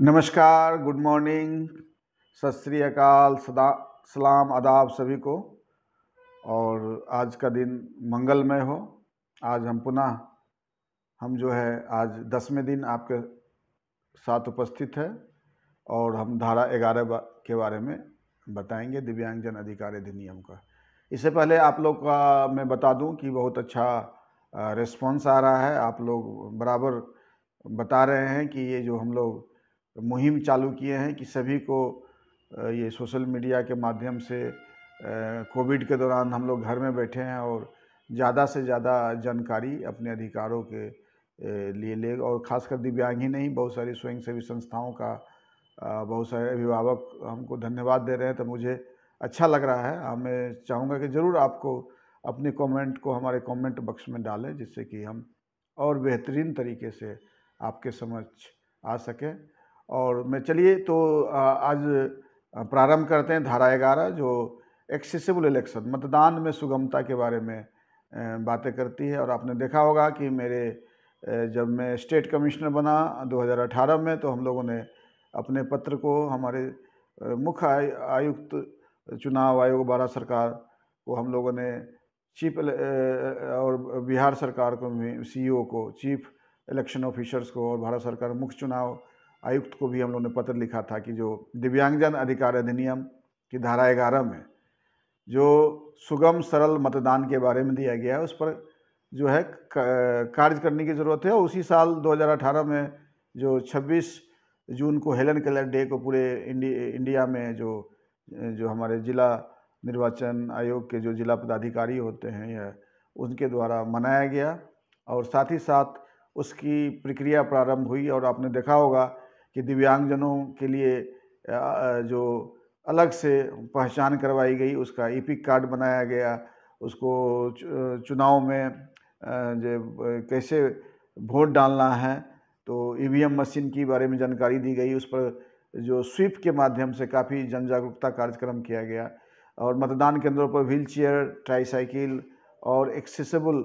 नमस्कार good morning सत श्री अकाल सदा सलाम आदाब सभी को और आज का दिन मंगलमय हो आज हम पुनः हम जो है आज दसवें दिन आपके साथ उपस्थित है और हम धारा ग्यारह बा, के बारे में बताएंगे दिव्यांगजन अधिकार अधिनियम का इससे पहले आप लोग का मैं बता दूं कि बहुत अच्छा रिस्पांस आ रहा है आप लोग बराबर बता रहे हैं कि ये जो हम लोग मुहिम चालू किए हैं कि सभी को ये सोशल मीडिया के माध्यम से कोविड के दौरान हम लोग घर में बैठे हैं और ज़्यादा से ज़्यादा जानकारी अपने अधिकारों के लिए ले और ख़ासकर दिव्यांग ही नहीं बहुत सारी स्वयंसेवी संस्थाओं का बहुत सारे अभिभावक हमको धन्यवाद दे रहे हैं तो मुझे अच्छा लग रहा है हाँ, मैं चाहूँगा कि ज़रूर आपको अपने कमेंट को हमारे कमेंट बक्स में डालें जिससे कि हम और बेहतरीन तरीके से आपके समक्ष आ सकें और मैं चलिए तो आज प्रारंभ करते हैं धारा ग्यारह जो एक्सेसिबल इलेक्शन मतदान में सुगमता के बारे में बातें करती है और आपने देखा होगा कि मेरे जब मैं स्टेट कमिश्नर बना 2018 में तो हम लोगों ने अपने पत्र को हमारे मुख्य आयुक्त चुनाव आयोग भारत सरकार को हम लोगों ने चीफ और बिहार सरकार को सी को चीफ इलेक्शन ऑफिसर्स को और भारत सरकार मुख्य चुनाव आयुक्त को भी हम लोगों ने पत्र लिखा था कि जो दिव्यांगजन अधिकार अधिनियम की धारा ग्यारह में जो सुगम सरल मतदान के बारे में दिया गया है उस पर जो है कार्य करने की ज़रूरत है उसी साल 2018 में जो 26 जून को हेलन कलर डे को पूरे इंडिया में जो जो हमारे जिला निर्वाचन आयोग के जो जिला पदाधिकारी होते हैं या उनके द्वारा मनाया गया और साथ ही साथ उसकी प्रक्रिया प्रारंभ हुई और आपने देखा होगा कि दिव्यांगजनों के लिए जो अलग से पहचान करवाई गई उसका ईपिक e कार्ड बनाया गया उसको चुनाव में जो कैसे वोट डालना है तो ई e मशीन के बारे में जानकारी दी गई उस पर जो स्वीप के माध्यम से काफ़ी जन जागरूकता कार्यक्रम किया गया और मतदान केंद्रों पर व्हील चेयर ट्राईसाइकिल और एक्सेसिबल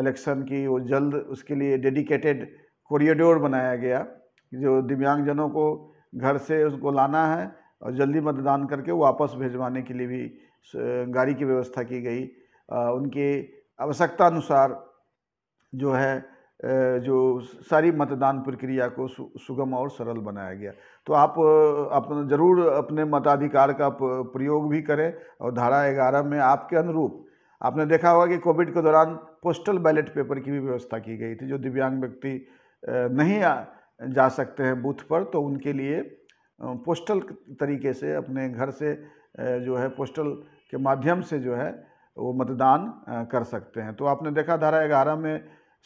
इलेक्शन की वो जल्द उसके लिए डेडिकेटेड कॉरिडोर बनाया गया जो दिव्यांगजनों को घर से उसको लाना है और जल्दी मतदान करके वापस भेजवाने के लिए भी गाड़ी की व्यवस्था की गई उनके आवश्यकता अनुसार जो है जो सारी मतदान प्रक्रिया को सुगम और सरल बनाया गया तो आप अपना जरूर अपने मताधिकार का प्रयोग भी करें और धारा ग्यारह में आपके अनुरूप आपने देखा होगा कि कोविड के दौरान पोस्टल बैलेट पेपर की भी व्यवस्था की गई थी जो दिव्यांग व्यक्ति नहीं जा सकते हैं बूथ पर तो उनके लिए पोस्टल तरीके से अपने घर से जो है पोस्टल के माध्यम से जो है वो मतदान कर सकते हैं तो आपने देखा धारा ग्यारह में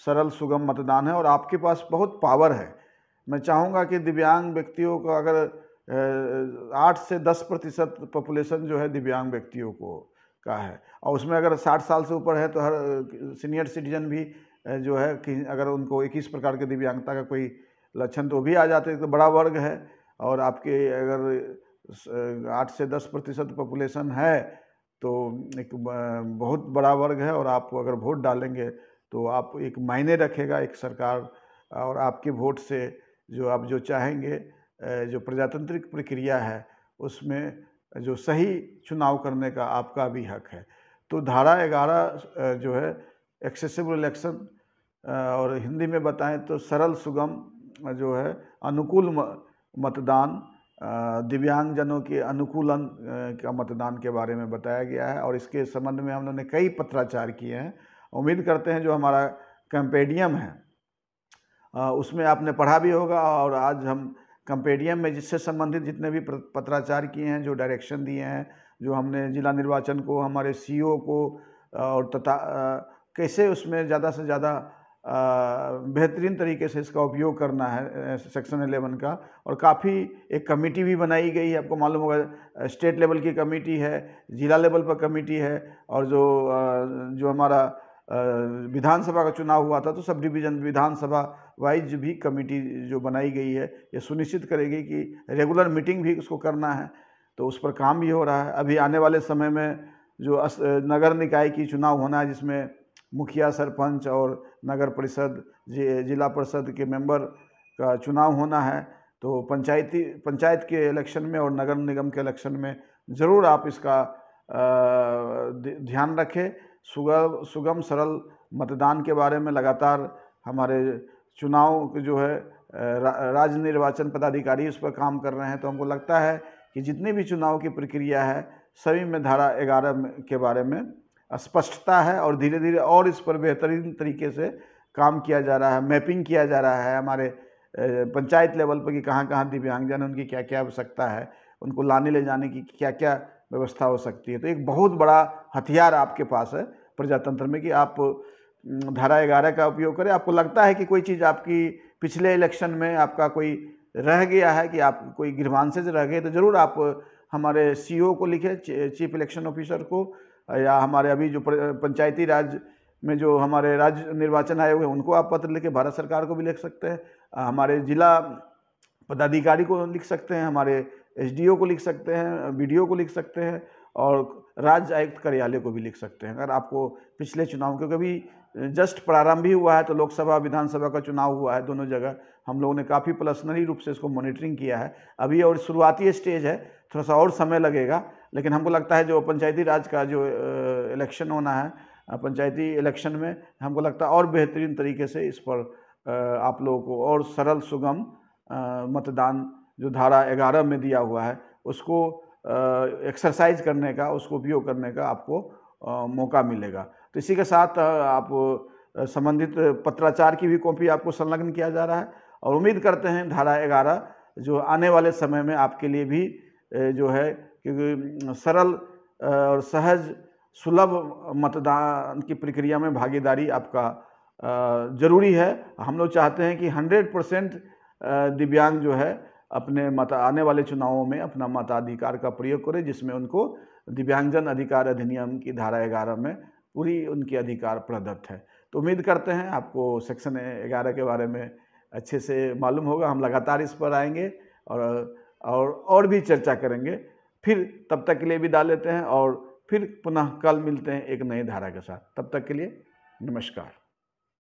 सरल सुगम मतदान है और आपके पास बहुत पावर है मैं चाहूँगा कि दिव्यांग व्यक्तियों को अगर आठ से दस प्रतिशत पॉपुलेशन जो है दिव्यांग व्यक्तियों को का है और उसमें अगर साठ साल से ऊपर है तो हर सीनियर सिटीजन भी जो है कि अगर उनको इक्कीस प्रकार के दिव्यांगता का कोई लक्षण तो भी आ जाते हैं तो बड़ा वर्ग है और आपके अगर आठ से दस प्रतिशत पॉपुलेशन है तो एक बहुत बड़ा वर्ग है और आप अगर वोट डालेंगे तो आप एक मायने रखेगा एक सरकार और आपके वोट से जो आप जो चाहेंगे जो प्रजातंत्रिक प्रक्रिया है उसमें जो सही चुनाव करने का आपका भी हक है तो धारा ग्यारह जो है एक्सेसिबल इलेक्शन और हिंदी में बताएं तो सरल सुगम जो है अनुकूल मतदान दिव्यांगजनों के अनुकूलन का मतदान के बारे में बताया गया है और इसके संबंध में हम लोगों ने कई पत्राचार किए हैं उम्मीद करते हैं जो हमारा कंपेडियम है उसमें आपने पढ़ा भी होगा और आज हम कंपेडियम में जिससे संबंधित जितने भी पत्राचार किए हैं जो डायरेक्शन दिए हैं जो हमने जिला निर्वाचन को हमारे सीईओ को और तथा कैसे उसमें ज़्यादा से ज़्यादा बेहतरीन तरीके से इसका उपयोग करना है सेक्शन एलेवन का और काफ़ी एक कमेटी भी बनाई गई है आपको मालूम होगा स्टेट लेवल की कमेटी है ज़िला लेवल पर कमेटी है और जो जो हमारा विधानसभा का चुनाव हुआ था तो सब डिवीज़न विधानसभा वाइज भी कमेटी जो बनाई गई है ये सुनिश्चित करेगी कि रेगुलर मीटिंग भी उसको करना है तो उस पर काम भी हो रहा है अभी आने वाले समय में जो नगर निकाय की चुनाव होना है जिसमें मुखिया सरपंच और नगर परिषद जिला परिषद के मेंबर का चुनाव होना है तो पंचायती पंचायत के इलेक्शन में और नगर निगम के इलेक्शन में ज़रूर आप इसका ध्यान रखें सुगम सुगम सरल मतदान के बारे में लगातार हमारे चुनाव जो है राज्य निर्वाचन पदाधिकारी उस पर काम कर रहे हैं तो हमको लगता है कि जितनी भी चुनाव की प्रक्रिया है सभी में धारा ग्यारह के बारे में स्पष्टता है और धीरे धीरे और इस पर बेहतरीन तरीके से काम किया जा रहा है मैपिंग किया जा रहा है हमारे पंचायत लेवल पर कि कहाँ कहाँ दिव्यांगजन है उनकी क्या क्या आवश्यकता है उनको लाने ले जाने की क्या क्या व्यवस्था हो सकती है तो एक बहुत बड़ा हथियार आपके पास है प्रजातंत्र में कि आप धारा ग्यारह का उपयोग करें आपको लगता है कि कोई चीज़ आपकी पिछले इलेक्शन में आपका कोई रह गया है कि आप कोई गिरवान से रह गए तो ज़रूर आप हमारे सीईओ को लिखें चीफ इलेक्शन ऑफिसर को या हमारे अभी जो पंचायती राज में जो हमारे राज्य निर्वाचन आयोग हैं उनको आप पत्र लिखे भारत सरकार को भी लिख सकते हैं हमारे जिला पदाधिकारी को लिख सकते हैं हमारे एसडीओ को लिख सकते हैं बीडीओ को लिख सकते हैं और राज्य आयुक्त कार्यालय को भी लिख सकते हैं अगर आपको पिछले चुनाव क्योंकि अभी जस्ट प्रारंभ ही हुआ है तो लोकसभा विधानसभा का चुनाव हुआ है दोनों जगह हम लोगों ने काफ़ी प्लसनरी रूप से इसको मॉनिटरिंग किया है अभी और शुरुआती स्टेज है थोड़ा सा और समय लगेगा लेकिन हमको लगता है जो पंचायती राज का जो इलेक्शन होना है पंचायती इलेक्शन में हमको लगता है और बेहतरीन तरीके से इस पर आप लोगों को और सरल सुगम मतदान जो धारा ग्यारह में दिया हुआ है उसको एक्सरसाइज करने का उसको उपयोग करने का आपको मौका मिलेगा तो इसी के साथ आप संबंधित पत्राचार की भी कॉपी आपको संलग्न किया जा रहा है और उम्मीद करते हैं धारा ग्यारह जो आने वाले समय में आपके लिए भी जो है क्योंकि सरल और सहज सुलभ मतदान की प्रक्रिया में भागीदारी आपका ज़रूरी है हम लोग चाहते हैं कि 100 परसेंट दिव्यांग जो है अपने मत आने वाले चुनावों में अपना मताधिकार का प्रयोग करें जिसमें उनको दिव्यांगजन अधिकार अधिनियम की धारा ग्यारह में पूरी उनके अधिकार प्रदत्त है तो उम्मीद करते हैं आपको सेक्शन ग्यारह के बारे में अच्छे से मालूम होगा हम लगातार इस पर आएंगे और और और भी चर्चा करेंगे फिर तब तक के लिए विदा लेते हैं और फिर पुनः कल मिलते हैं एक नई धारा के साथ तब तक के लिए नमस्कार